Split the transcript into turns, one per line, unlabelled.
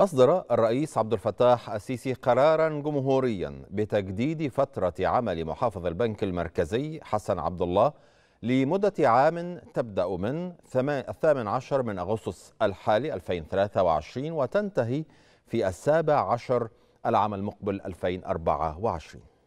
أصدر الرئيس عبد الفتاح السيسي قرارا جمهوريا بتجديد فترة عمل محافظ البنك المركزي حسن عبد الله لمدة عام تبدأ من 18 من أغسطس الحالي 2023 وتنتهي في السابع عشر العام المقبل 2024